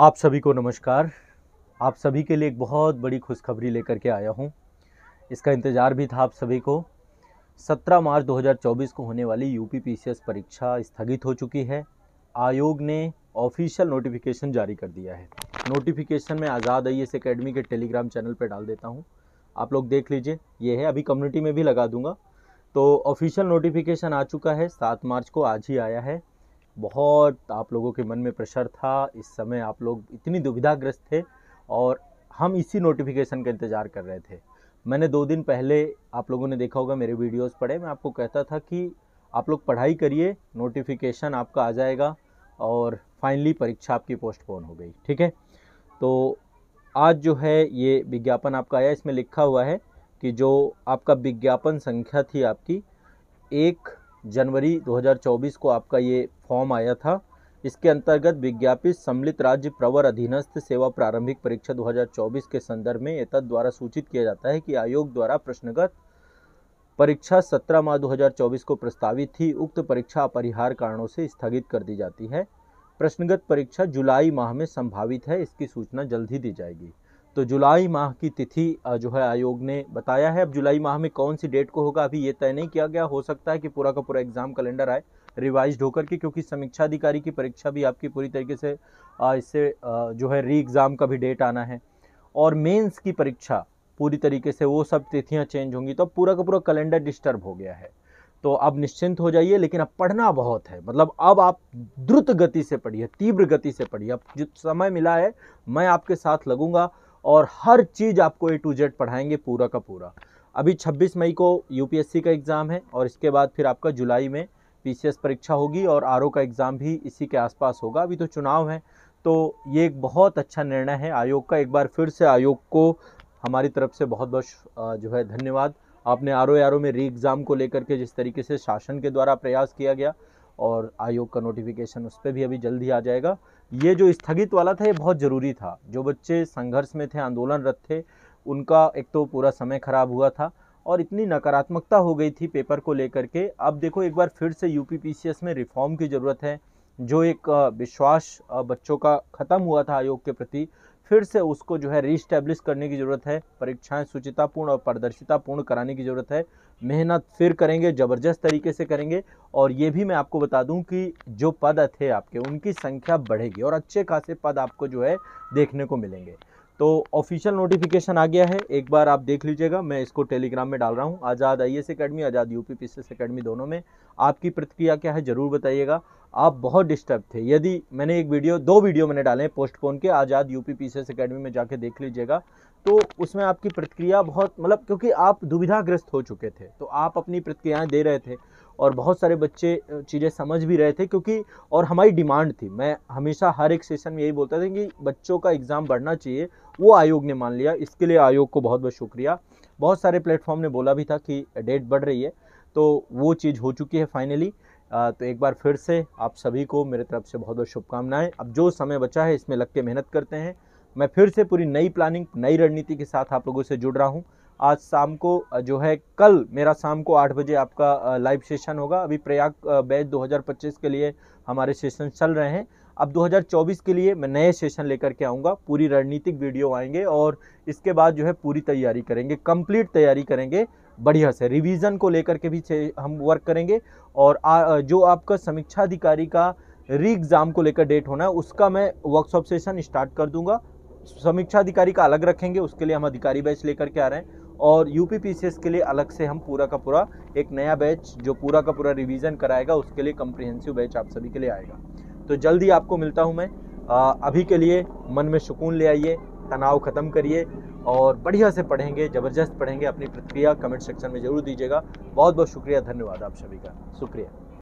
आप सभी को नमस्कार आप सभी के लिए एक बहुत बड़ी खुशखबरी लेकर के आया हूँ इसका इंतज़ार भी था आप सभी को 17 मार्च 2024 को होने वाली यू पी परीक्षा स्थगित हो चुकी है आयोग ने ऑफिशियल नोटिफिकेशन जारी कर दिया है नोटिफिकेशन में आज़ाद आई एस अकेडमी के टेलीग्राम चैनल पर डाल देता हूँ आप लोग देख लीजिए ये है अभी कम्युनिटी में भी लगा दूँगा तो ऑफिशियल नोटिफिकेशन आ चुका है सात मार्च को आज ही आया है बहुत आप लोगों के मन में प्रेशर था इस समय आप लोग इतनी दुविधाग्रस्त थे और हम इसी नोटिफिकेशन का इंतज़ार कर रहे थे मैंने दो दिन पहले आप लोगों ने देखा होगा मेरे वीडियोस पढ़े मैं आपको कहता था कि आप लोग पढ़ाई करिए नोटिफिकेशन आपका आ जाएगा और फाइनली परीक्षा आपकी पोस्टपोन हो गई ठीक है तो आज जो है ये विज्ञापन आपका आया इसमें लिखा हुआ है कि जो आपका विज्ञापन संख्या थी आपकी एक जनवरी 2024 को आपका ये फॉर्म आया था इसके अंतर्गत विज्ञापित सम्मिलित राज्य प्रवर अधीनस्थ सेवा प्रारंभिक परीक्षा 2024 के संदर्भ में एतद द्वारा सूचित किया जाता है कि आयोग द्वारा प्रश्नगत परीक्षा 17 मार्च 2024 को प्रस्तावित थी उक्त परीक्षा अपरिहार कारणों से स्थगित कर दी जाती है प्रश्नगत परीक्षा जुलाई माह में संभावित है इसकी सूचना जल्द ही दी जाएगी तो जुलाई माह की तिथि जो है आयोग ने बताया है अब जुलाई माह में कौन सी डेट को होगा अभी ये तय नहीं किया गया हो सकता है कि पूरा का पूरा एग्जाम कैलेंडर आए रिवाइज होकर के क्योंकि समीक्षा अधिकारी की परीक्षा भी आपकी पूरी तरीके से इससे जो है री एग्ज़ाम का भी डेट आना है और मेंस की परीक्षा पूरी तरीके से वो सब तिथियाँ चेंज होंगी तो पूरा का पूरा कैलेंडर डिस्टर्ब हो गया है तो अब निश्चिंत हो जाइए लेकिन अब पढ़ना बहुत है मतलब अब आप द्रुत गति से पढ़िए तीव्र गति से पढ़िए अब जो समय मिला है मैं आपके साथ लगूंगा और हर चीज़ आपको ए टू जेड पढ़ाएंगे पूरा का पूरा अभी 26 मई को यूपीएससी का एग्ज़ाम है और इसके बाद फिर आपका जुलाई में पीसीएस परीक्षा होगी और आर का एग्ज़ाम भी इसी के आसपास होगा अभी तो चुनाव है तो ये एक बहुत अच्छा निर्णय है आयोग का एक बार फिर से आयोग को हमारी तरफ से बहुत बहुत जो है धन्यवाद आपने आर ओ में री एग्ज़ाम को लेकर के जिस तरीके से शासन के द्वारा प्रयास किया गया और आयोग का नोटिफिकेशन उस पर भी अभी जल्द ही आ जाएगा ये जो स्थगित वाला था ये बहुत ज़रूरी था जो बच्चे संघर्ष में थे आंदोलनरत थे उनका एक तो पूरा समय खराब हुआ था और इतनी नकारात्मकता हो गई थी पेपर को लेकर के अब देखो एक बार फिर से यूपीपीसीएस में रिफॉर्म की ज़रूरत है जो एक विश्वास बच्चों का ख़त्म हुआ था आयोग के प्रति फिर से उसको जो है रीस्टैब्लिश करने की ज़रूरत है परीक्षाएं सुचितापूर्ण और पारदर्शितापूर्ण कराने की ज़रूरत है मेहनत फिर करेंगे ज़बरदस्त तरीके से करेंगे और ये भी मैं आपको बता दूं कि जो पद थे आपके उनकी संख्या बढ़ेगी और अच्छे खासे पद आपको जो है देखने को मिलेंगे तो ऑफिशियल नोटिफिकेशन आ गया है एक बार आप देख लीजिएगा मैं इसको टेलीग्राम में डाल रहा हूँ Azad IAS academy Azad U P P S academy दोनों में आपकी प्रतिक्रिया क्या है ज़रूर बताइएगा आप बहुत डिस्टर्ब थे यदि मैंने एक वीडियो दो वीडियो मैंने डाले पोस्टपोन के Azad U P P S academy में जाके देख लीजिएगा तो उसमें आपकी प्रतिक्रिया बहुत मतलब क्योंकि आप दुविधाग्रस्त हो चुके थे तो आप अपनी प्रतिक्रियाएँ दे रहे थे और बहुत सारे बच्चे चीज़ें समझ भी रहे थे क्योंकि और हमारी डिमांड थी मैं हमेशा हर एक सेशन में यही बोलता था कि बच्चों का एग्ज़ाम बढ़ना चाहिए वो आयोग ने मान लिया इसके लिए आयोग को बहुत बहुत शुक्रिया बहुत सारे प्लेटफॉर्म ने बोला भी था कि डेट बढ़ रही है तो वो चीज़ हो चुकी है फाइनली तो एक बार फिर से आप सभी को मेरे तरफ से बहुत बहुत शुभकामनाएं अब जो समय बचा है इसमें लग के मेहनत करते हैं मैं फिर से पूरी नई प्लानिंग नई रणनीति के साथ आप लोगों से जुड़ रहा हूँ आज शाम को जो है कल मेरा शाम को आठ बजे आपका लाइव सेशन होगा अभी प्रयाग बैच 2025 के लिए हमारे सेशन चल रहे हैं अब 2024 के लिए मैं नए सेशन लेकर के आऊँगा पूरी रणनीतिक वीडियो आएंगे और इसके बाद जो है पूरी तैयारी करेंगे कंप्लीट तैयारी करेंगे बढ़िया से रिवीजन को लेकर के भी हम वर्क करेंगे और आ, जो आपका समीक्षा अधिकारी का री एग्ज़ाम को लेकर डेट होना है उसका मैं वर्कशॉप सेशन स्टार्ट कर दूंगा समीक्षा अधिकारी का अलग रखेंगे उसके लिए हम अधिकारी बैच लेकर के आ रहे हैं और यू पी के लिए अलग से हम पूरा का पूरा एक नया बैच जो पूरा का पूरा रिवीजन कराएगा उसके लिए कम्प्रिहेंसिव बैच आप सभी के लिए आएगा तो जल्दी आपको मिलता हूँ मैं आ, अभी के लिए मन में सुकून ले आइए तनाव ख़त्म करिए और बढ़िया से पढ़ेंगे ज़बरदस्त पढ़ेंगे अपनी प्रतिक्रिया कमेंट सेक्शन में ज़रूर दीजिएगा बहुत बहुत शुक्रिया धन्यवाद आप सभी का शुक्रिया